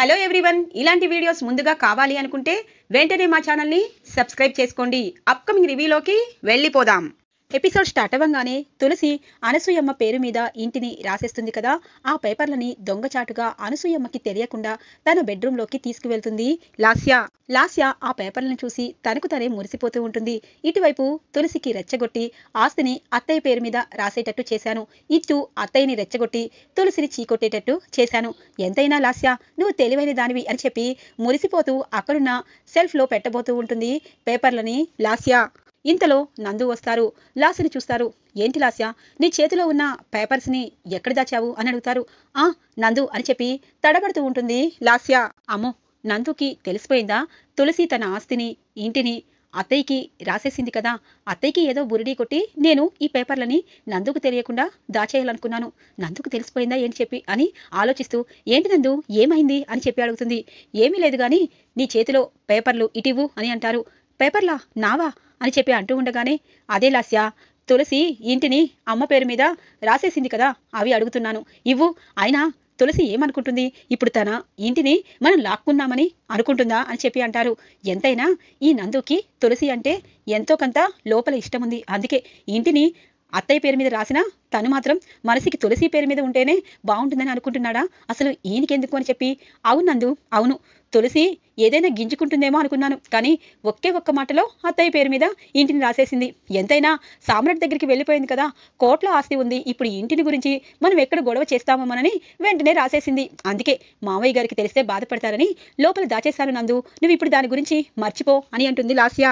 hello everyone ఇలాంటి videos ముందుగా కావాలి అనుకుంటే వెంటనే మా ఛానల్ని సబ్స్క్రైబ్ చేసుకోండి అప్కమింగ్ రివ్యూలోకి వెళ్ళిపోదాం ఎపిసోడ్ స్టార్ట్ అవ్వగానే తులసి అనసూయమ్మ పేరు మీద ఇంటిని రాసేస్తుంది కదా ఆ పేపర్లని దొంగచాటుగా అనసూయమ్మకి తెలియకుండా తన లోకి తీసుకువెళ్తుంది లాస్య లాస్య ఆ పేపర్లను చూసి తనకు తనే మురిసిపోతూ ఉంటుంది ఇటువైపు తులసికి రెచ్చగొట్టి ఆస్తిని అత్తయ్య పేరు మీద రాసేటట్టు చేశాను ఇటు అత్తయ్యని రెచ్చగొట్టి తులసిని చీకొట్టేటట్టు చేశాను ఎంతైనా లాస్య నువ్వు తెలివైన దానివి అని చెప్పి మురిసిపోతూ అక్కడున్న సెల్ఫ్లో పెట్టబోతూ ఉంటుంది పేపర్లని లాస్య ఇంతలో నందు వస్తారు లాస్యని చూస్తారు ఏంటి లాస్య నీ చేతిలో ఉన్న పేపర్స్ని ఎక్కడ దాచావు అని అడుగుతారు ఆ నందు అని చెప్పి తడబడుతూ ఉంటుంది లాస్య అమ్మో నందుకి తెలిసిపోయిందా తులసి తన ఆస్తిని ఇంటిని అత్తయ్యకి రాసేసింది కదా అత్తయ్యకి ఏదో బురిడీ కొట్టి నేను ఈ పేపర్లని నందుకు తెలియకుండా దాచేయాలనుకున్నాను నందుకు తెలిసిపోయిందా ఏంటి చెప్పి అని ఆలోచిస్తూ ఏంటి నందు ఏమైంది అని చెప్పి అడుగుతుంది ఏమీ లేదు కానీ నీ చేతిలో పేపర్లు ఇటివు అని అంటారు పేపర్లా నావా అని చెప్పి అంటూ ఉండగానే అదే లాస్య తులసి ఇంటిని అమ్మ పేరు మీద రాసేసింది కదా అవి అడుగుతున్నాను ఇవ్వు అయినా తులసి ఏమనుకుంటుంది ఇప్పుడు తన ఇంటిని మనం లాక్కున్నామని అనుకుంటుందా అని చెప్పి అంటారు ఎంతైనా ఈ నందుకి తులసి అంటే ఎంతో కొంత లోపల ఇష్టం ఉంది అందుకే ఇంటిని అత్తయ్య పేరు మీద రాసినా తను మాత్రం మనసుకి తులసి పేరు మీద ఉంటేనే బాగుంటుందని అనుకుంటున్నాడా అసలు ఈయనకెందుకు అని చెప్పి అవునందు అవును తులసి ఏదైనా గింజుకుంటుందేమో అనుకున్నాను కానీ ఒకే ఒక్క మాటలో అత్తయ్య పేరు మీద ఇంటిని రాసేసింది ఎంతైనా సామ్రాట్ దగ్గరికి వెళ్ళిపోయింది కదా కోట్ల ఆస్తి ఉంది ఇప్పుడు ఇంటిని గురించి మనం ఎక్కడ గొడవ చేస్తామోనని వెంటనే రాసేసింది అందుకే మావయ్య గారికి తెలిస్తే బాధపడతారని లోపల దాచేశాను నందు నువ్వు ఇప్పుడు దాని గురించి మర్చిపో అని అంటుంది లాస్య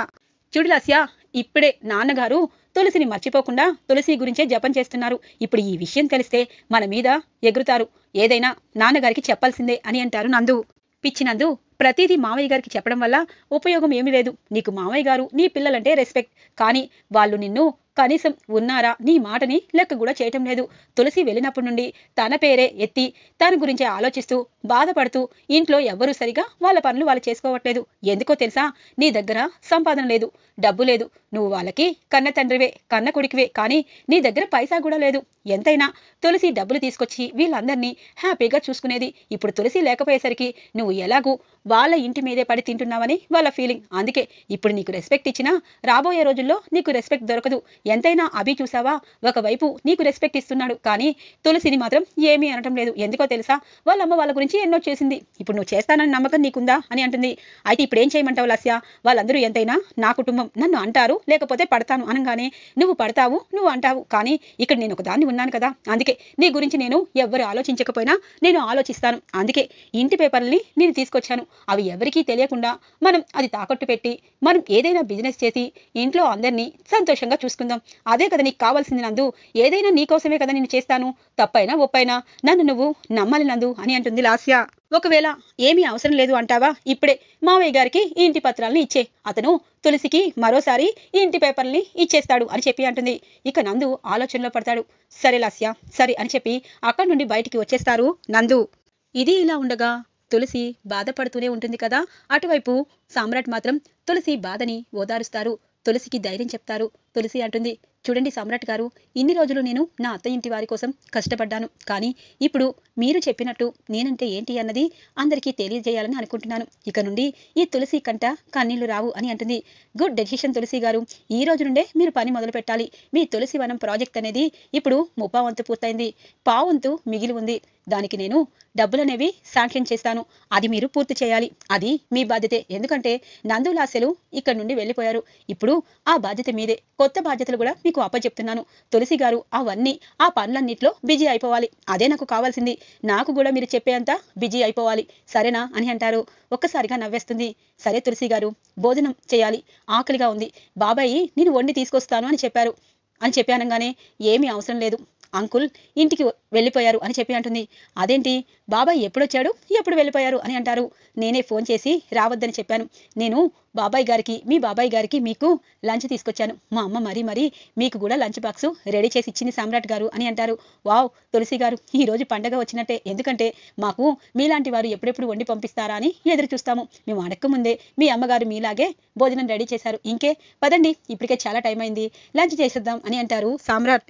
చూడు లాస్య ఇప్పుడే నాన్నగారు తులసిని మర్చిపోకుండా తులసి గురించే జపం చేస్తున్నారు ఇప్పుడు ఈ విషయం తెలిస్తే మన మీద ఎగురుతారు ఏదైనా నాన్నగారికి చెప్పాల్సిందే అని అంటారు నందు పిచ్చినందు ప్రతిదీ మావయ్య గారికి చెప్పడం వల్ల ఉపయోగం ఏమీ లేదు నీకు మావయ్య గారు నీ పిల్లలంటే రెస్పెక్ట్ కానీ వాళ్ళు నిన్ను కనీసం ఉన్నారా నీ మాటని లెక్క కూడా చేయటం లేదు తులసి వెళ్ళినప్పటి నుండి తన పేరే ఎత్తి తన గురించి ఆలోచిస్తూ బాధపడుతూ ఇంట్లో ఎవ్వరూ సరిగా వాళ్ళ పనులు వాళ్ళు చేసుకోవట్లేదు ఎందుకో తెలుసా నీ దగ్గర సంపాదన లేదు డబ్బు లేదు నువ్వు వాళ్ళకి కన్న తండ్రివే కన్న కొడుకువే కానీ నీ దగ్గర పైసా కూడా లేదు ఎంతైనా తులసి డబ్బులు తీసుకొచ్చి వీళ్ళందరినీ హ్యాపీగా చూసుకునేది ఇప్పుడు తులసి లేకపోయేసరికి నువ్వు ఎలాగూ వాళ్ళ ఇంటి మీదే పడి తింటున్నావని వాళ్ళ ఫీలింగ్ అందుకే ఇప్పుడు నీకు రెస్పెక్ట్ ఇచ్చినా రాబోయే రోజుల్లో నీకు రెస్పెక్ట్ దొరకదు ఎంతైనా అభి చూసావా ఒకవైపు నీకు రెస్పెక్ట్ ఇస్తున్నాడు కానీ తులసిని మాత్రం ఏమీ అనటం లేదు ఎందుకో తెలుసా వాళ్ళ అమ్మ వాళ్ళ గురించి ఎన్నో చేసింది ఇప్పుడు నువ్వు చేస్తానని నమ్మకం నీకుందా అని అంటుంది అయితే ఇప్పుడు ఏం చేయమంటావు లస్య వాళ్ళందరూ ఎంతైనా నా కుటుంబం నన్ను అంటారు లేకపోతే పడతాను అనగానే నువ్వు పడతావు నువ్వు అంటావు కానీ ఇక్కడ నేను ఒక దాన్ని ఉన్నాను కదా అందుకే నీ గురించి నేను ఎవరు ఆలోచించకపోయినా నేను ఆలోచిస్తాను అందుకే ఇంటి పేపర్లని నేను తీసుకొచ్చాను అవి ఎవరికీ తెలియకుండా మనం అది తాకట్టు పెట్టి మనం ఏదైనా బిజినెస్ చేసి ఇంట్లో అందరినీ సంతోషంగా చూసుకుందాం ఆనందం అదే కదా నీకు కావాల్సింది నందు ఏదైనా నీకోసమే కదా నేను చేస్తాను తప్పైనా ఒప్పైనా నన్ను నువ్వు నమ్మాలి నందు అని అంటుంది లాస్య ఒకవేళ ఏమీ అవసరం లేదు అంటావా ఇప్పుడే మావయ్య గారికి ఇంటి పత్రాలను ఇచ్చే అతను తులసికి మరోసారి ఇంటి పేపర్ని ఇచ్చేస్తాడు అని చెప్పి అంటుంది ఇక నందు ఆలోచనలో పడతాడు సరే లాస్య సరే అని చెప్పి అక్కడి నుండి బయటికి వచ్చేస్తారు నందు ఇది ఇలా ఉండగా తులసి బాధపడుతూనే ఉంటుంది కదా అటువైపు సామ్రాట్ మాత్రం తులసి బాధని ఓదారుస్తారు తులసికి ధైర్యం చెప్తారు తులసి అంటుంది చూడండి సామ్రాట్ గారు ఇన్ని రోజులు నేను నా అత్త ఇంటి వారి కోసం కష్టపడ్డాను కానీ ఇప్పుడు మీరు చెప్పినట్టు నేనంటే ఏంటి అన్నది అందరికీ తెలియజేయాలని అనుకుంటున్నాను ఇక నుండి ఈ తులసి కంట కన్నీళ్లు రావు అని అంటుంది గుడ్ డెసిషన్ తులసి గారు ఈ రోజు నుండే మీరు పని మొదలు పెట్టాలి మీ తులసి వనం ప్రాజెక్ట్ అనేది ఇప్పుడు ముప్పా వంతు పూర్తయింది పావంతు మిగిలి ఉంది దానికి నేను డబ్బులు అనేవి శాంక్షన్ చేస్తాను అది మీరు పూర్తి చేయాలి అది మీ బాధ్యతే ఎందుకంటే నందులాసెలు ఇక్కడ నుండి వెళ్ళిపోయారు ఇప్పుడు ఆ బాధ్యత మీదే కొత్త బాధ్యతలు కూడా మీకు అప్పచెప్తున్నాను తులసి గారు అవన్నీ ఆ పనులన్నిట్లో బిజీ అయిపోవాలి అదే నాకు కావాల్సింది నాకు కూడా మీరు చెప్పేంత బిజీ అయిపోవాలి సరేనా అని అంటారు ఒక్కసారిగా నవ్వేస్తుంది సరే తులసి గారు భోజనం చేయాలి ఆకలిగా ఉంది బాబాయి నేను వండి తీసుకొస్తాను అని చెప్పారు అని చెప్పానంగానే ఏమీ అవసరం లేదు అంకుల్ ఇంటికి వెళ్ళిపోయారు అని చెప్పి అంటుంది అదేంటి బాబాయ్ ఎప్పుడొచ్చాడు ఎప్పుడు వెళ్ళిపోయారు అని అంటారు నేనే ఫోన్ చేసి రావద్దని చెప్పాను నేను బాబాయ్ గారికి మీ బాబాయ్ గారికి మీకు లంచ్ తీసుకొచ్చాను మా అమ్మ మరీ మరీ మీకు కూడా లంచ్ బాక్స్ రెడీ చేసి ఇచ్చింది సామ్రాట్ గారు అని అంటారు వావ్ తులసి గారు ఈరోజు పండగ వచ్చినట్టే ఎందుకంటే మాకు మీలాంటి వారు ఎప్పుడెప్పుడు వండి పంపిస్తారా అని ఎదురు చూస్తాము మేము అడగకముందే మీ అమ్మగారు మీలాగే భోజనం రెడీ చేశారు ఇంకే పదండి ఇప్పటికే చాలా టైం అయింది లంచ్ చేసేద్దాం అని అంటారు సామ్రాట్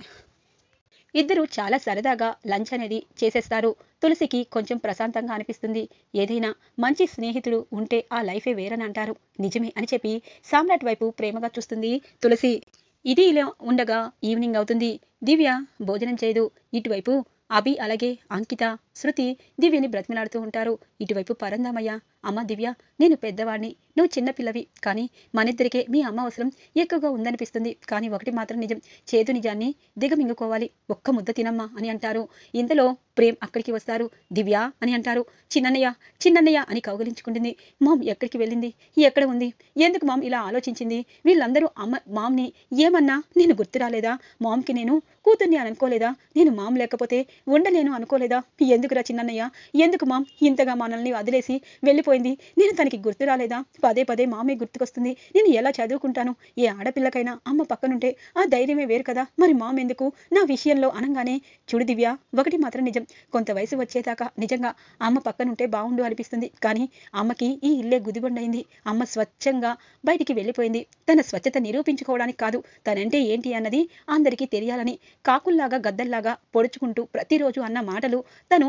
ఇద్దరు చాలా సరదాగా లంచ్ అనేది చేసేస్తారు తులసికి కొంచెం ప్రశాంతంగా అనిపిస్తుంది ఏదైనా మంచి స్నేహితుడు ఉంటే ఆ లైఫే అంటారు నిజమే అని చెప్పి సామ్రాట్ వైపు ప్రేమగా చూస్తుంది తులసి ఇది ఇలా ఉండగా ఈవినింగ్ అవుతుంది దివ్య భోజనం చేయదు ఇటువైపు అభి అలాగే అంకిత శృతి దివ్యని బ్రతిమలాడుతూ ఉంటారు ఇటువైపు పరందామయ్య అమ్మ దివ్య నేను పెద్దవాడిని నువ్వు చిన్నపిల్లవి కానీ మనిద్దరికే మీ అమ్మ అవసరం ఎక్కువగా ఉందనిపిస్తుంది కానీ ఒకటి మాత్రం నిజం చేదు నిజాన్ని దిగమింగుకోవాలి ఒక్క ముద్ద తినమ్మా అని అంటారు ఇంతలో ప్రేమ్ అక్కడికి వస్తారు దివ్య అని అంటారు చిన్నయ్య చిన్నయ్య అని కౌగలించుకుంటుంది మామ్ ఎక్కడికి వెళ్ళింది ఎక్కడ ఉంది ఎందుకు మామ్ ఇలా ఆలోచించింది వీళ్ళందరూ అమ్మ మామ్ని ఏమన్నా నేను గుర్తు రాలేదా మామ్కి నేను కూతుర్ని అనుకోలేదా నేను మామ్ లేకపోతే ఉండలేను అనుకోలేదా ఎందుకు ఎందుకురా చిన్నయ్య ఎందుకు మా ఇంతగా మనల్ని వదిలేసి వెళ్ళిపోయింది నేను తనకి గుర్తు రాలేదా పదే పదే మామే గుర్తుకొస్తుంది నేను ఎలా చదువుకుంటాను ఏ ఆడపిల్లకైనా అమ్మ పక్కనుంటే ఆ ధైర్యమే వేరు కదా మరి మామెందుకు ఎందుకు నా విషయంలో అనగానే చూడు దివ్య ఒకటి మాత్రం నిజం కొంత వయసు వచ్చేదాకా నిజంగా అమ్మ పక్కనుంటే బాగుండు అనిపిస్తుంది కానీ అమ్మకి ఈ ఇల్లే గుదిబండైంది అమ్మ స్వచ్ఛంగా బయటికి వెళ్ళిపోయింది తన స్వచ్ఛత నిరూపించుకోవడానికి కాదు తనంటే ఏంటి అన్నది అందరికీ తెలియాలని కాకుల్లాగా గద్దల్లాగా పొడుచుకుంటూ ప్రతిరోజు అన్న మాటలు తను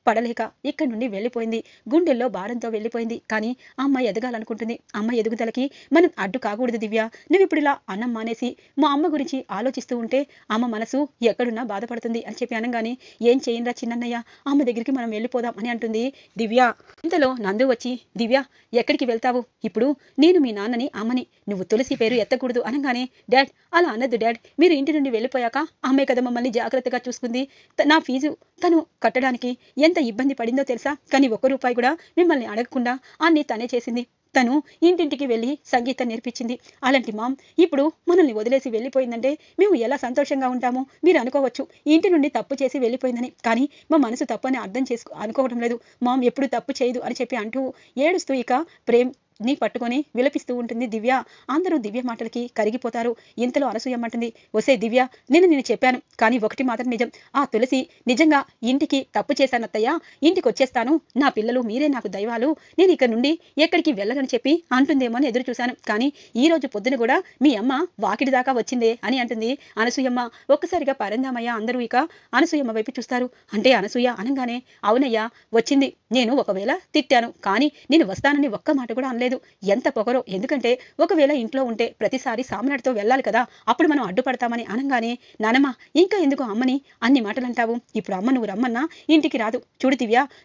పడలేక ఇక్కడి నుండి వెళ్ళిపోయింది గుండెల్లో భారంతో వెళ్ళిపోయింది కానీ అమ్మాయి ఎదగాలనుకుంటుంది అమ్మాయి ఎదుగుదలకి మనం అడ్డు కాకూడదు దివ్య నువ్వు ఇప్పుడు ఇలా అన్నం మానేసి మా అమ్మ గురించి ఆలోచిస్తూ ఉంటే అమ్మ మనసు ఎక్కడున్నా బాధపడుతుంది అని చెప్పి అనగానే ఏం చేయండిరా చిన్నయ్య అమ్మ దగ్గరికి మనం వెళ్ళిపోదాం అని అంటుంది దివ్య ఇంతలో నందు వచ్చి దివ్య ఎక్కడికి వెళ్తావు ఇప్పుడు నేను మీ నాన్నని అమ్మని నువ్వు తులసి పేరు ఎత్తకూడదు అనగానే డాడ్ అలా అనద్దు డాడ్ మీరు ఇంటి నుండి వెళ్ళిపోయాక అమ్మే కదా మమ్మల్ని జాగ్రత్తగా చూసుకుంది నా ఫీజు తను కట్టడానికి ఎంత ఇబ్బంది పడిందో తెలుసా కానీ ఒక్క రూపాయి కూడా మిమ్మల్ని అడగకుండా అన్ని తనే చేసింది తను ఇంటింటికి వెళ్ళి సంగీతం నేర్పించింది అలాంటి మామ్ ఇప్పుడు మనల్ని వదిలేసి వెళ్ళిపోయిందంటే మేము ఎలా సంతోషంగా ఉంటామో మీరు అనుకోవచ్చు ఇంటి నుండి తప్పు చేసి వెళ్ళిపోయిందని కానీ మా మనసు తప్పు అని అర్థం చేసుకో అనుకోవడం లేదు మామ్ ఎప్పుడు తప్పు చేయదు అని చెప్పి అంటూ ఏడుస్తూ ఇక ప్రేమ్ నీ పట్టుకొని విలపిస్తూ ఉంటుంది దివ్య అందరూ దివ్య మాటలకి కరిగిపోతారు ఇంతలో అనసూయమ్మంటుంది వసే దివ్య నేను నేను చెప్పాను కానీ ఒకటి మాత్రం నిజం ఆ తులసి నిజంగా ఇంటికి తప్పు చేశానత్తయ్యా ఇంటికి వచ్చేస్తాను నా పిల్లలు మీరే నాకు దైవాలు నేను ఇక్కడ నుండి ఎక్కడికి వెళ్ళగని చెప్పి అంటుందేమో అని ఎదురు చూశాను కానీ ఈ రోజు పొద్దున కూడా మీ అమ్మ వాకిడి దాకా వచ్చిందే అని అంటుంది అనసూయమ్మ ఒక్కసారిగా పరందామయ్య అందరూ ఇక అనసూయమ్మ వైపు చూస్తారు అంటే అనసూయ అనగానే అవునయ్యా వచ్చింది నేను ఒకవేళ తిట్టాను కానీ నేను వస్తానని ఒక్క మాట కూడా అనలేదు లేదు ఎంత పొగరో ఎందుకంటే ఒకవేళ ఇంట్లో ఉంటే ప్రతిసారి సామ్రాట్తో వెళ్ళాలి కదా అప్పుడు మనం అడ్డుపడతామని అనగానే నానమ్మ ఇంకా ఎందుకు అమ్మని అన్ని మాటలు అంటావు ఇప్పుడు అమ్మ నువ్వు రమ్మన్నా ఇంటికి రాదు చూడు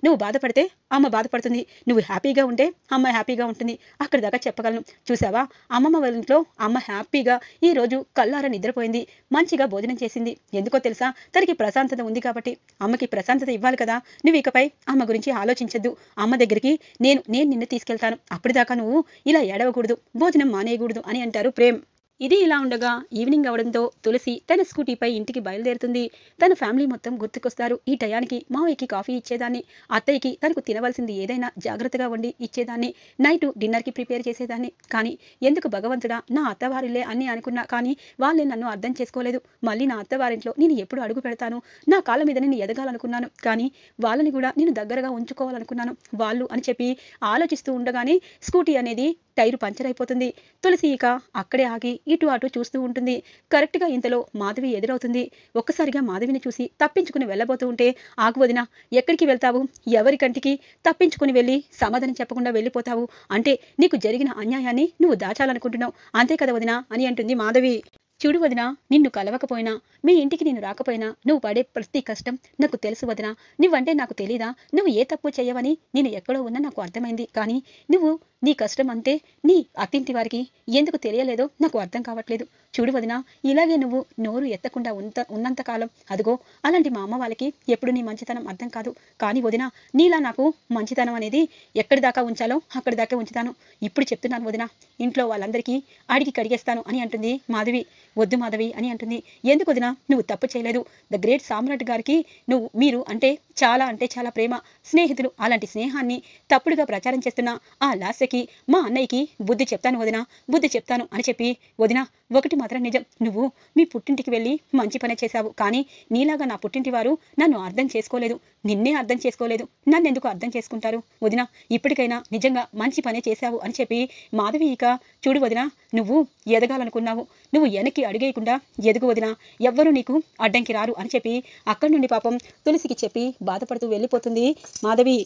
నువ్వు బాధపడితే అమ్మ బాధపడుతుంది నువ్వు హ్యాపీగా ఉంటే అమ్మ హ్యాపీగా ఉంటుంది అక్కడి దాకా చెప్పగలను చూసావా అమ్మమ్మ వాళ్ళ ఇంట్లో అమ్మ హ్యాపీగా ఈ రోజు కల్లార నిద్రపోయింది మంచిగా భోజనం చేసింది ఎందుకో తెలుసా తనకి ప్రశాంతత ఉంది కాబట్టి అమ్మకి ప్రశాంతత ఇవ్వాలి కదా నువ్వు ఇకపై అమ్మ గురించి ఆలోచించద్దు అమ్మ దగ్గరికి నేను నేను నిన్ను తీసుకెళ్తాను అప్పటిదాకా నువ్వు ఇలా ఏడవకూడదు భోజనం మానేయకూడదు అని అంటారు ప్రేమ్ ఇది ఇలా ఉండగా ఈవినింగ్ అవడంతో తులసి తన స్కూటీపై ఇంటికి బయలుదేరుతుంది తన ఫ్యామిలీ మొత్తం గుర్తుకొస్తారు ఈ టయానికి మావయ్యకి కాఫీ ఇచ్చేదాన్ని అత్తయ్యకి తనకు తినవలసింది ఏదైనా జాగ్రత్తగా వండి ఇచ్చేదాన్ని నైట్ డిన్నర్కి ప్రిపేర్ చేసేదాన్ని కానీ ఎందుకు భగవంతుడా నా అత్తవారిలే అని అనుకున్నా కానీ వాళ్ళే నన్ను అర్థం చేసుకోలేదు మళ్ళీ నా అత్తవారింట్లో నేను ఎప్పుడు అడుగు పెడతాను నా కాళ్ళ మీద నేను ఎదగాలనుకున్నాను కానీ వాళ్ళని కూడా నేను దగ్గరగా ఉంచుకోవాలనుకున్నాను వాళ్ళు అని చెప్పి ఆలోచిస్తూ ఉండగానే స్కూటీ అనేది టైరు పంచర్ అయిపోతుంది తులసి ఇక అక్కడే ఆగి ఇటు అటు చూస్తూ ఉంటుంది కరెక్ట్గా ఇంతలో మాధవి ఎదురవుతుంది ఒక్కసారిగా మాధవిని చూసి తప్పించుకుని వెళ్ళబోతూ ఉంటే ఆకు వదిన ఎక్కడికి వెళ్తావు ఎవరి కంటికి తప్పించుకుని వెళ్ళి సమాధానం చెప్పకుండా వెళ్ళిపోతావు అంటే నీకు జరిగిన అన్యాయాన్ని నువ్వు దాచాలనుకుంటున్నావు అంతే కదా వదిన అని అంటుంది మాధవి చూడు వదిన నిన్ను కలవకపోయినా మీ ఇంటికి నేను రాకపోయినా నువ్వు పడే ప్రతి కష్టం నాకు తెలుసు వదిన నువ్వంటే నాకు తెలీదా నువ్వు ఏ తప్పు చేయవని నేను ఎక్కడో ఉన్నా నాకు అర్థమైంది కానీ నువ్వు నీ కష్టం అంతే నీ అత్తింటి వారికి ఎందుకు తెలియలేదో నాకు అర్థం కావట్లేదు చూడు వదిన ఇలాగే నువ్వు నోరు ఎత్తకుండా ఉంత ఉన్నంతకాలం అదిగో అలాంటి మా అమ్మ వాళ్ళకి ఎప్పుడు నీ మంచితనం అర్థం కాదు కానీ వదిన నీలా నాకు మంచితనం అనేది ఎక్కడి దాకా ఉంచాలో అక్కడి దాకా ఉంచుతాను ఇప్పుడు చెప్తున్నాను వదిన ఇంట్లో వాళ్ళందరికీ అడిగి కడిగేస్తాను అని అంటుంది మాధవి వద్దు మాధవి అని అంటుంది ఎందుకు వదిన నువ్వు తప్పు చేయలేదు ద గ్రేట్ సామ్రాట్ గారికి నువ్వు మీరు అంటే చాలా అంటే చాలా ప్రేమ స్నేహితులు అలాంటి స్నేహాన్ని తప్పుడుగా ప్రచారం చేస్తున్న ఆ లాస్య సీతకి మా అన్నయ్యకి బుద్ధి చెప్తాను వదినా బుద్ధి చెప్తాను అని చెప్పి వదిన ఒకటి మాత్రం నిజం నువ్వు మీ పుట్టింటికి వెళ్ళి మంచి పని చేశావు కానీ నీలాగా నా పుట్టింటి వారు నన్ను అర్థం చేసుకోలేదు నిన్నే అర్థం చేసుకోలేదు నన్ను ఎందుకు అర్థం చేసుకుంటారు వదిన ఇప్పటికైనా నిజంగా మంచి పనే చేశావు అని చెప్పి మాధవి ఇక చూడు వదిన నువ్వు ఎదగాలనుకున్నావు నువ్వు వెనక్కి అడిగేయకుండా ఎదుగు వదిన ఎవ్వరూ నీకు అడ్డంకి రారు అని చెప్పి అక్కడి నుండి పాపం తులసికి చెప్పి బాధపడుతూ వెళ్ళిపోతుంది మాధవి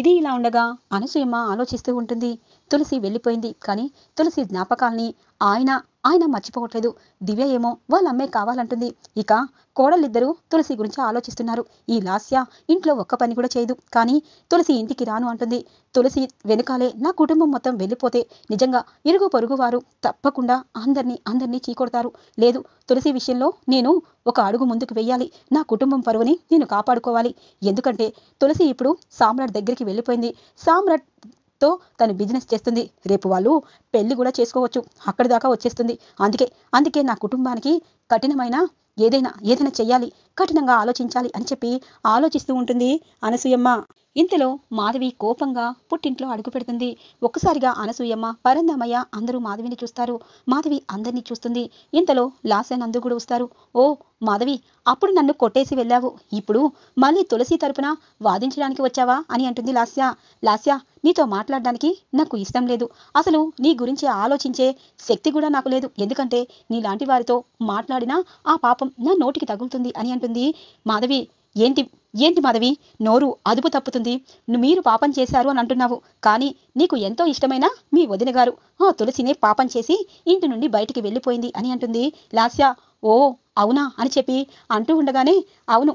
ఇది ఇలా ఉండగా అనసూయమ్మ ఆలోచిస్తూ ఉంటుంది తులసి వెళ్ళిపోయింది కానీ తులసి జ్ఞాపకాల్ని ఆయన ఆయన మర్చిపోవట్లేదు దివ్య ఏమో వాళ్ళ అమ్మే కావాలంటుంది ఇక కోడలిద్దరూ తులసి గురించి ఆలోచిస్తున్నారు ఈ లాస్య ఇంట్లో ఒక్క పని కూడా చేయదు కానీ తులసి ఇంటికి రాను అంటుంది తులసి వెనుకాలే నా కుటుంబం మొత్తం వెళ్ళిపోతే నిజంగా ఇరుగు పొరుగు వారు తప్పకుండా అందరినీ అందరినీ చీకొడతారు లేదు తులసి విషయంలో నేను ఒక అడుగు ముందుకు వెయ్యాలి నా కుటుంబం పరువుని నేను కాపాడుకోవాలి ఎందుకంటే తులసి ఇప్పుడు సామ్రాట్ దగ్గరికి వెళ్ళిపోయింది సామ్రాట్ తో తను బిజినెస్ చేస్తుంది రేపు వాళ్ళు పెళ్లి కూడా చేసుకోవచ్చు అక్కడి దాకా వచ్చేస్తుంది అందుకే అందుకే నా కుటుంబానికి కఠినమైన ఏదైనా ఏదైనా చెయ్యాలి కఠినంగా ఆలోచించాలి అని చెప్పి ఆలోచిస్తూ ఉంటుంది అనసూయమ్మ ఇంతలో మాధవి కోపంగా పుట్టింట్లో అడుగు పెడుతుంది ఒక్కసారిగా అనసూయమ్మ పరందమయ్య అందరూ మాధవిని చూస్తారు మాధవి అందరినీ చూస్తుంది ఇంతలో లాసే నందు కూడా వస్తారు ఓ మాధవి అప్పుడు నన్ను కొట్టేసి వెళ్ళావు ఇప్పుడు మళ్ళీ తులసి తరపున వాదించడానికి వచ్చావా అని అంటుంది లాస్య లాస్య నీతో మాట్లాడడానికి నాకు ఇష్టం లేదు అసలు నీ గురించి ఆలోచించే శక్తి కూడా నాకు లేదు ఎందుకంటే నీలాంటి వారితో మాట్లాడినా ఆ పాపం నా నోటికి తగులుతుంది అని అంటుంది మాధవి ఏంటి ఏంటి మాధవి నోరు అదుపు తప్పుతుంది మీరు పాపం చేశారు అని అంటున్నావు కానీ నీకు ఎంతో ఇష్టమైన మీ వదిన గారు ఆ తులసినే పాపం చేసి ఇంటి నుండి బయటికి వెళ్ళిపోయింది అని అంటుంది లాస్య ఓ అవునా అని చెప్పి అంటూ ఉండగానే అవును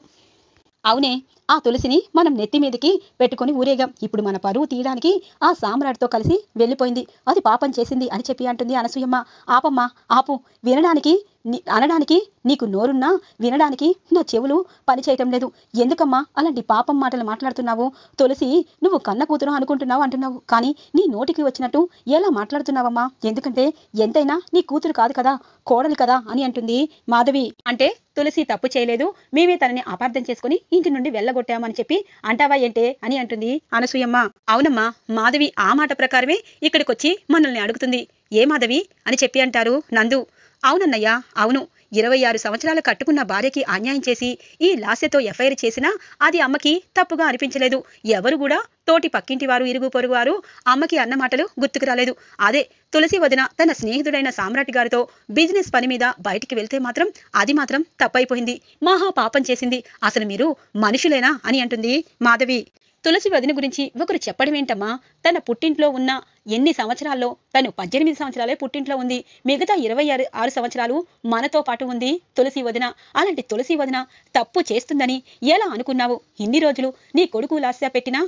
అవునే ఆ తులసిని మనం నెత్తి మీదకి పెట్టుకుని ఊరేగాం ఇప్పుడు మన పరువు తీయడానికి ఆ సామ్రాడితో కలిసి వెళ్ళిపోయింది అది పాపం చేసింది అని చెప్పి అంటుంది అనసూయమ్మ ఆపమ్మ ఆపు వినడానికి అనడానికి నీకు నోరున్నా వినడానికి నా చెవులు పనిచేయటం లేదు ఎందుకమ్మా అలాంటి పాపం మాటలు మాట్లాడుతున్నావు తులసి నువ్వు కన్న కూతురు అనుకుంటున్నావు అంటున్నావు కానీ నీ నోటికి వచ్చినట్టు ఎలా మాట్లాడుతున్నావమ్మా ఎందుకంటే ఎంతైనా నీ కూతురు కాదు కదా కోడలు కదా అని అంటుంది మాధవి అంటే తులసి తప్పు చేయలేదు మేమే తనని అపార్థం చేసుకుని ఇంటి నుండి వెళ్ళగొడు పడగొట్టామని చెప్పి అంటావా ఏంటే అని అంటుంది అనసూయమ్మ అవునమ్మా మాధవి ఆ మాట ప్రకారమే వచ్చి మనల్ని అడుగుతుంది ఏ మాధవి అని చెప్పి అంటారు నందు అవునన్నయ్య అవును ఇరవై ఆరు సంవత్సరాలు కట్టుకున్న భార్యకి అన్యాయం చేసి ఈ లాస్యతో ఎఫ్ఐఆర్ చేసినా అది అమ్మకి తప్పుగా అనిపించలేదు ఎవరు కూడా తోటి పక్కింటి వారు ఇరుగు పొరుగు వారు అమ్మకి అన్న మాటలు గుర్తుకు రాలేదు అదే తులసి వదిన తన స్నేహితుడైన సామ్రాట్ గారితో బిజినెస్ పని మీద బయటికి వెళ్తే మాత్రం అది మాత్రం తప్పైపోయింది మహా పాపం చేసింది అసలు మీరు మనుషులేనా అని అంటుంది మాధవి తులసి వదిన గురించి ఒకరు చెప్పడం ఏంటమ్మా తన పుట్టింట్లో ఉన్న ఎన్ని సంవత్సరాల్లో తను పద్దెనిమిది సంవత్సరాలే పుట్టింట్లో ఉంది మిగతా ఇరవై ఆరు ఆరు సంవత్సరాలు మనతో పాటు ఉంది తులసి వదిన అలాంటి తులసి వదిన తప్పు చేస్తుందని ఎలా అనుకున్నావు ఇన్ని రోజులు నీ కొడుకు లాస్య పెట్టినా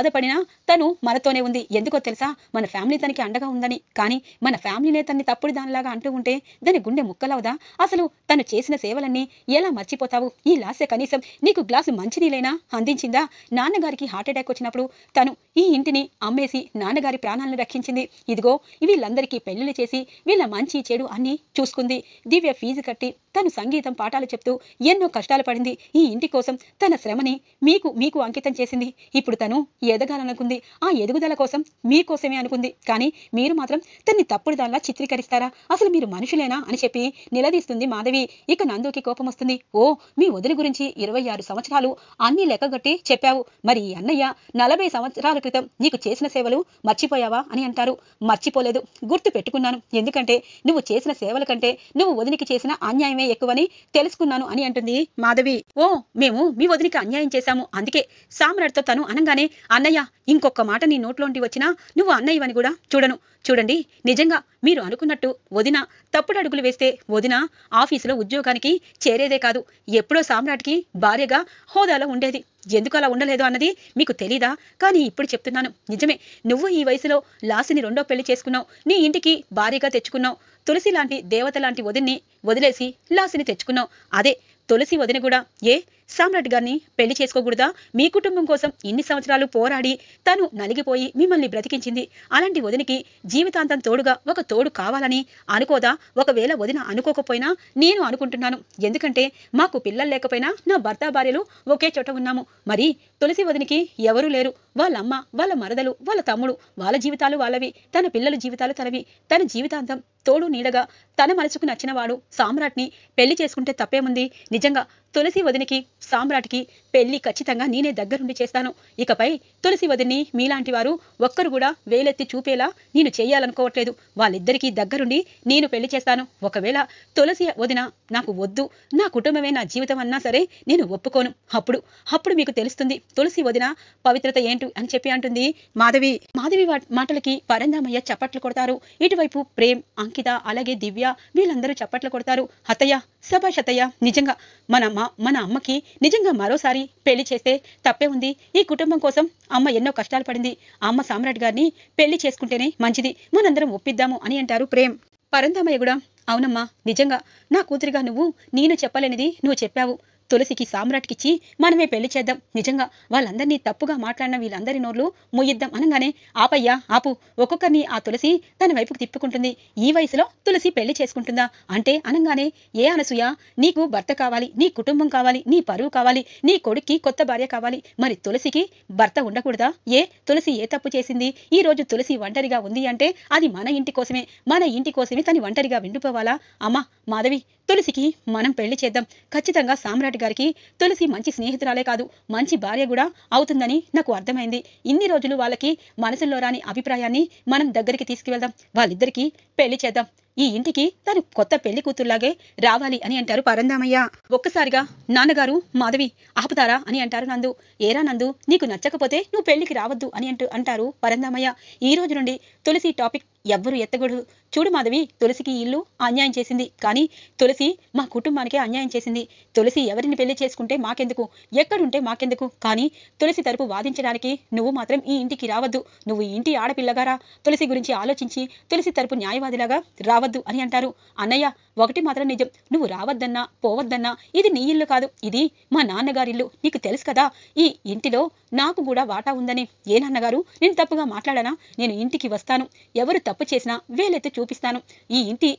బాధపడినా తను మనతోనే ఉంది ఎందుకో తెలుసా మన ఫ్యామిలీ తనకి అండగా ఉందని కానీ మన ఫ్యామిలీనే తన్ని తప్పుడు దానిలాగా అంటూ ఉంటే దాని గుండె ముక్కలవుదా అసలు తను చేసిన సేవలన్నీ ఎలా మర్చిపోతావు ఈ లాసే కనీసం నీకు గ్లాసు మంచినీలైనా అందించిందా నాన్నగారికి హార్ట్అటాక్ వచ్చినప్పుడు తను ఈ ఇంటిని అమ్మేసి నాన్నగారి ప్రాణాలను రక్షించింది ఇదిగో వీళ్ళందరికీ పెళ్లిళ్ళు చేసి వీళ్ళ మంచి చెడు అన్ని చూసుకుంది దివ్య ఫీజు కట్టి తను సంగీతం పాఠాలు చెప్తూ ఎన్నో కష్టాలు పడింది ఈ ఇంటి కోసం తన శ్రమని మీకు మీకు అంకితం చేసింది ఇప్పుడు తను ఎదగాలనుకుంది ఆ ఎదుగుదల కోసం మీకోసమే అనుకుంది కానీ మీరు మాత్రం తన్ని తప్పుడు దానిలా చిత్రీకరిస్తారా అసలు మీరు మనుషులేనా అని చెప్పి నిలదీస్తుంది మాధవి ఇక నందుకి కోపం వస్తుంది ఓ మీ వదిలి గురించి ఇరవై ఆరు సంవత్సరాలు అన్ని లెక్కగట్టి చెప్పావు మరి ఈ అన్నయ్య నలభై సంవత్సరాల క్రితం నీకు చేసిన సేవలు మర్చిపోయావా అని అంటారు మర్చిపోలేదు గుర్తు పెట్టుకున్నాను ఎందుకంటే నువ్వు చేసిన సేవల కంటే నువ్వు వదినికి చేసిన అన్యాయమే ఎక్కువని తెలుసుకున్నాను అని అంటుంది మాధవి ఓ మేము మీ వదినికి అన్యాయం చేశాము అందుకే సామ్రాట్తో తను అనగానే అన్నయ్య ఇంకొక మాట నీ నోట్లోంటి వచ్చినా నువ్వు అన్నయ్యవని కూడా చూడను చూడండి నిజంగా మీరు అనుకున్నట్టు వదిన తప్పుడు అడుగులు వేస్తే వదిన ఆఫీసులో ఉద్యోగానికి చేరేదే కాదు ఎప్పుడో సామ్రాట్కి భార్యగా హోదాలో ఉండేది ఎందుకు అలా ఉండలేదు అన్నది మీకు తెలీదా కానీ ఇప్పుడు చెప్తున్నాను నిజమే నువ్వు ఈ వయసులో లాసిని రెండో పెళ్లి చేసుకున్నావు నీ ఇంటికి భారీగా తెచ్చుకున్నావు తులసి లాంటి దేవత లాంటి వదిన్ని వదిలేసి లాసిని తెచ్చుకున్నావు అదే తులసి వదిన కూడా ఏ సామ్రాట్ గారిని పెళ్లి చేసుకోకూడదా మీ కుటుంబం కోసం ఇన్ని సంవత్సరాలు పోరాడి తను నలిగిపోయి మిమ్మల్ని బ్రతికించింది అలాంటి వదినికి జీవితాంతం తోడుగా ఒక తోడు కావాలని అనుకోదా ఒకవేళ వదిన అనుకోకపోయినా నేను అనుకుంటున్నాను ఎందుకంటే మాకు పిల్లలు లేకపోయినా నా భర్త భార్యలు ఒకే చోట ఉన్నాము మరి తులసి వదినికి ఎవరూ లేరు వాళ్ళమ్మ వాళ్ళ మరదలు వాళ్ళ తమ్ముడు వాళ్ళ జీవితాలు వాళ్ళవి తన పిల్లల జీవితాలు తనవి తన జీవితాంతం తోడు నీడగా తన మనసుకు నచ్చినవాడు సామ్రాట్ని పెళ్లి చేసుకుంటే తప్పేముంది నిజంగా తులసి వదినికి సామ్రాట్కి పెళ్లి ఖచ్చితంగా నేనే దగ్గరుండి చేస్తాను ఇకపై తులసి వదిని మీలాంటి వారు ఒక్కరు కూడా వేలెత్తి చూపేలా నేను చేయాలనుకోవట్లేదు వాళ్ళిద్దరికీ దగ్గరుండి నేను పెళ్లి చేస్తాను ఒకవేళ తులసి వదిన నాకు వద్దు నా కుటుంబమే నా జీవితం అన్నా సరే నేను ఒప్పుకోను అప్పుడు అప్పుడు మీకు తెలుస్తుంది తులసి వదిన పవిత్రత ఏంటి అని చెప్పి అంటుంది మాధవి మాధవి మాటలకి పరందామయ్య చప్పట్లు కొడతారు ఇటువైపు ప్రేమ్ అంకిత అలాగే దివ్య వీళ్ళందరూ చప్పట్లు కొడతారు హతయ్య సభాష్ హతయ్య నిజంగా మన అమ్మా మన అమ్మకి నిజంగా మరోసారి పెళ్లి చేస్తే తప్పే ఉంది ఈ కుటుంబం కోసం అమ్మ ఎన్నో కష్టాలు పడింది అమ్మ సామ్రాట్ గారిని పెళ్లి చేసుకుంటేనే మంచిది మనందరం ఒప్పిద్దాము అని అంటారు ప్రేమ్ పరంధామయ్య కూడా అవునమ్మా నిజంగా నా కూతురిగా నువ్వు నేను చెప్పలేనిది నువ్వు చెప్పావు తులసికి సామ్రాట్కిచ్చి మనమే పెళ్లి చేద్దాం నిజంగా వాళ్ళందరినీ తప్పుగా మాట్లాడిన వీళ్ళందరి నోర్లు ముయ్యిద్దాం అనగానే ఆపయ్యా ఆపు ఒక్కొక్కరిని ఆ తులసి తన వైపుకు తిప్పుకుంటుంది ఈ వయసులో తులసి పెళ్లి చేసుకుంటుందా అంటే అనగానే ఏ అనసూయ నీకు భర్త కావాలి నీ కుటుంబం కావాలి నీ పరువు కావాలి నీ కొడుక్కి కొత్త భార్య కావాలి మరి తులసికి భర్త ఉండకూడదా ఏ తులసి ఏ తప్పు చేసింది ఈ రోజు తులసి ఒంటరిగా ఉంది అంటే అది మన ఇంటి కోసమే మన ఇంటి కోసమే తని ఒంటరిగా విండిపోవాలా అమ్మా మాధవి తులసికి మనం పెళ్లి చేద్దాం ఖచ్చితంగా సామ్రాట్ గారికి తులసి మంచి స్నేహితురాలే కాదు మంచి భార్య కూడా అవుతుందని నాకు అర్థమైంది ఇన్ని రోజులు వాళ్ళకి మనసులో రాని అభిప్రాయాన్ని మనం దగ్గరికి తీసుకువెళ్దాం వాళ్ళిద్దరికీ పెళ్లి చేద్దాం ఈ ఇంటికి తను కొత్త పెళ్లి కూతుర్లాగే రావాలి అని అంటారు పరందామయ్య ఒక్కసారిగా నాన్నగారు మాధవి ఆపుతారా అని అంటారు నందు ఏరా నందు నీకు నచ్చకపోతే నువ్వు పెళ్లికి రావద్దు అని అంటూ అంటారు పరందామయ్య ఈ రోజు నుండి తులసి టాపిక్ ఎవ్వరు ఎత్తకూడదు చూడు మాధవి తులసికి ఇల్లు అన్యాయం చేసింది కానీ తులసి మా కుటుంబానికే అన్యాయం చేసింది తులసి ఎవరిని పెళ్లి చేసుకుంటే మాకెందుకు ఎక్కడుంటే మాకెందుకు కానీ తులసి తరపు వాదించడానికి నువ్వు మాత్రం ఈ ఇంటికి రావద్దు నువ్వు ఇంటి ఆడపిల్లగారా తులసి గురించి ఆలోచించి తులసి తరపు న్యాయవాదిలాగా రావు రావద్దు అని అంటారు అన్నయ్య ఒకటి మాత్రం నిజం నువ్వు రావద్దన్నా పోవద్దన్నా ఇది నీ ఇల్లు కాదు ఇది మా నాన్నగారిల్లు నీకు తెలుసు కదా ఈ ఇంటిలో నాకు కూడా వాటా ఉందని ఏ నాన్నగారు నేను తప్పుగా మాట్లాడానా నేను ఇంటికి వస్తాను ఎవరు తప్పు చేసినా వేలెత్తి చూపిస్తాను ఈ ఇంటి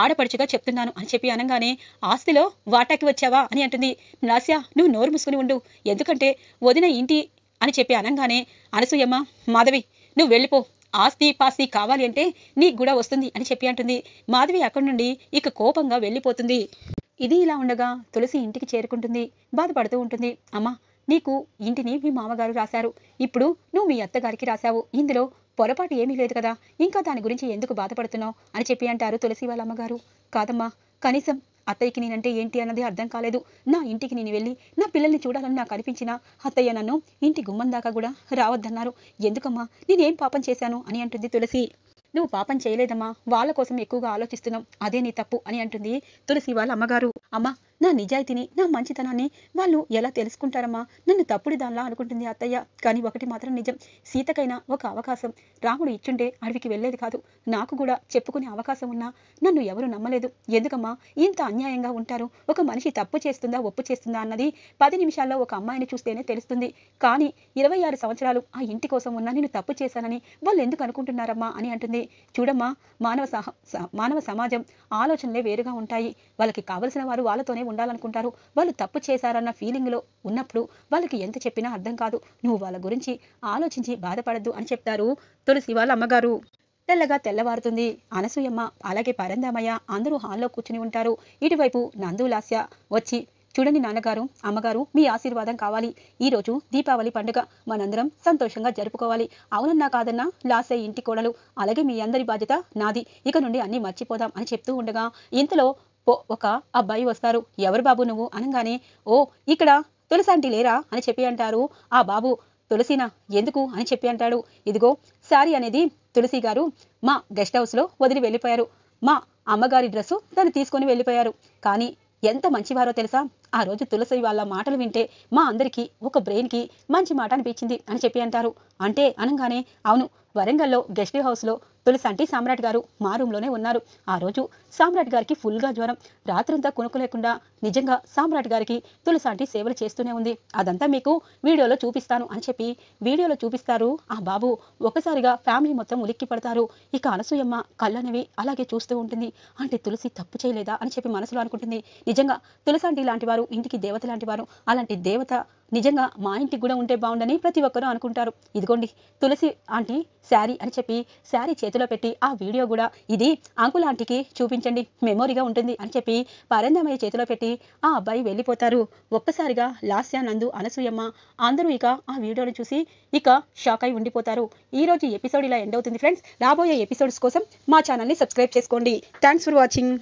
ఆడపడుచుగా చెప్తున్నాను అని చెప్పి అనగానే ఆస్తిలో వాటాకి వచ్చావా అని అంటుంది నాస్య నువ్వు నోరు మూసుకుని ఉండు ఎందుకంటే వదిన ఇంటి అని చెప్పి అనగానే అనసూయమ్మ మాధవి నువ్వు వెళ్ళిపో ఆస్తి పాస్తి కావాలి అంటే నీకు కూడా వస్తుంది అని చెప్పి అంటుంది మాధవి అక్కడి నుండి ఇక కోపంగా వెళ్ళిపోతుంది ఇది ఇలా ఉండగా తులసి ఇంటికి చేరుకుంటుంది బాధపడుతూ ఉంటుంది అమ్మా నీకు ఇంటిని మీ మామగారు రాశారు ఇప్పుడు నువ్వు మీ అత్తగారికి రాశావు ఇందులో పొరపాటు ఏమీ లేదు కదా ఇంకా దాని గురించి ఎందుకు బాధపడుతున్నావు అని చెప్పి అంటారు తులసి వాళ్ళ అమ్మగారు కాదమ్మా కనీసం అత్తయ్యకి నేనంటే ఏంటి అన్నది అర్థం కాలేదు నా ఇంటికి నేను వెళ్ళి నా పిల్లల్ని చూడాలని నాకు అనిపించిన అత్తయ్య నన్ను ఇంటి గుమ్మం దాకా కూడా రావద్దన్నారు ఎందుకమ్మా నేనేం పాపం చేశాను అని అంటుంది తులసి నువ్వు పాపం చేయలేదమ్మా వాళ్ళ కోసం ఎక్కువగా ఆలోచిస్తున్నాం అదే నీ తప్పు అని అంటుంది తులసి వాళ్ళ అమ్మగారు అమ్మ నా నిజాయితీని నా మంచితనాన్ని వాళ్ళు ఎలా తెలుసుకుంటారమ్మా నన్ను తప్పుడు దానిలా అనుకుంటుంది అత్తయ్య కానీ ఒకటి మాత్రం నిజం సీతకైనా ఒక అవకాశం రాముడు ఇచ్చుంటే అడవికి వెళ్ళేది కాదు నాకు కూడా చెప్పుకునే అవకాశం ఉన్నా నన్ను ఎవరు నమ్మలేదు ఎందుకమ్మా ఇంత అన్యాయంగా ఉంటారు ఒక మనిషి తప్పు చేస్తుందా ఒప్పు చేస్తుందా అన్నది పది నిమిషాల్లో ఒక అమ్మాయిని చూస్తేనే తెలుస్తుంది కానీ ఇరవై ఆరు సంవత్సరాలు ఆ ఇంటి కోసం ఉన్నా నేను తప్పు చేశానని వాళ్ళు ఎందుకు అనుకుంటున్నారమ్మా అని అంటుంది చూడమ్మా మానవ మానవ సమాజం ఆలోచనలే వేరుగా ఉంటాయి వాళ్ళకి కావలసిన వారు వాళ్ళతోనే ఉండాలనుకుంటారు వాళ్ళు తప్పు చేశారన్న ఫీలింగ్లో ఉన్నప్పుడు వాళ్ళకి ఎంత చెప్పినా అర్థం కాదు నువ్వు వాళ్ళ గురించి ఆలోచించి బాధపడద్దు అని చెప్తారు తులసి వాళ్ళ అమ్మగారు తెల్లగా తెల్లవారుతుంది అనసూయమ్మ అలాగే పరందామయ్య అందరూ హాల్లో కూర్చుని ఉంటారు ఇటువైపు నందులాస్య వచ్చి చూడండి నాన్నగారు అమ్మగారు మీ ఆశీర్వాదం కావాలి ఈ రోజు దీపావళి పండుగ మనందరం సంతోషంగా జరుపుకోవాలి అవునన్నా కాదన్నా లాసే ఇంటి కోడలు అలాగే మీ అందరి బాధ్యత నాది ఇక నుండి అన్ని మర్చిపోదాం అని చెప్తూ ఉండగా ఇంతలో ఒక అబ్బాయి వస్తారు ఎవరు బాబు నువ్వు అనగానే ఓ ఇక్కడ తులసాంటి లేరా అని చెప్పి అంటారు ఆ బాబు తులసినా ఎందుకు అని చెప్పి అంటాడు ఇదిగో సారీ అనేది తులసి గారు మా గెస్ట్ హౌస్లో వదిలి వెళ్ళిపోయారు మా అమ్మగారి డ్రెస్సు దాన్ని తీసుకొని వెళ్ళిపోయారు కానీ ఎంత మంచివారో తెలుసా ఆ రోజు తులసి వాళ్ళ మాటలు వింటే మా అందరికీ ఒక బ్రెయిన్కి మంచి మాట అనిపించింది అని చెప్పి అంటారు అంటే అనగానే అవును వరంగల్లో గెస్ట్ హౌస్లో తులసంటి సామ్రాట్ గారు మా రూమ్లోనే ఉన్నారు ఆ రోజు సామ్రాట్ గారికి ఫుల్గా జ్వరం రాత్రంతా కొనుక్కోలేకుండా నిజంగా సామ్రాట్ గారికి తులసాంటి సేవలు చేస్తూనే ఉంది అదంతా మీకు వీడియోలో చూపిస్తాను అని చెప్పి వీడియోలో చూపిస్తారు ఆ బాబు ఒకసారిగా ఫ్యామిలీ మొత్తం ఉలిక్కి పడతారు ఇక అనసూయమ్మ కళ్ళనేవి అలాగే చూస్తూ ఉంటుంది అంటే తులసి తప్పు చేయలేదా అని చెప్పి మనసులో అనుకుంటుంది నిజంగా తులసాంటి లాంటి వారు ఇంటికి దేవత లాంటి వారు అలాంటి దేవత నిజంగా మా ఇంటికి కూడా ఉంటే బాగుండని ప్రతి ఒక్కరూ అనుకుంటారు ఇదిగోండి తులసి ఆంటీ శారీ అని చెప్పి శారీ చేతిలో పెట్టి ఆ వీడియో కూడా ఇది అంకుల్ ఆంటీకి చూపించండి మెమోరీగా ఉంటుంది అని చెప్పి పరందమయ్య చేతిలో పెట్టి ఆ అబ్బాయి వెళ్ళిపోతారు ఒక్కసారిగా లాస్య నందు అనసూయమ్మ అందరూ ఇక ఆ వీడియోను చూసి ఇక షాక్ అయి ఉండిపోతారు ఈ రోజు ఎపిసోడ్ ఇలా ఎండ్ అవుతుంది ఫ్రెండ్స్ రాబోయే ఎపిసోడ్స్ కోసం మా ఛానల్ని సబ్స్క్రైబ్ చేసుకోండి థ్యాంక్స్ ఫర్ వాచింగ్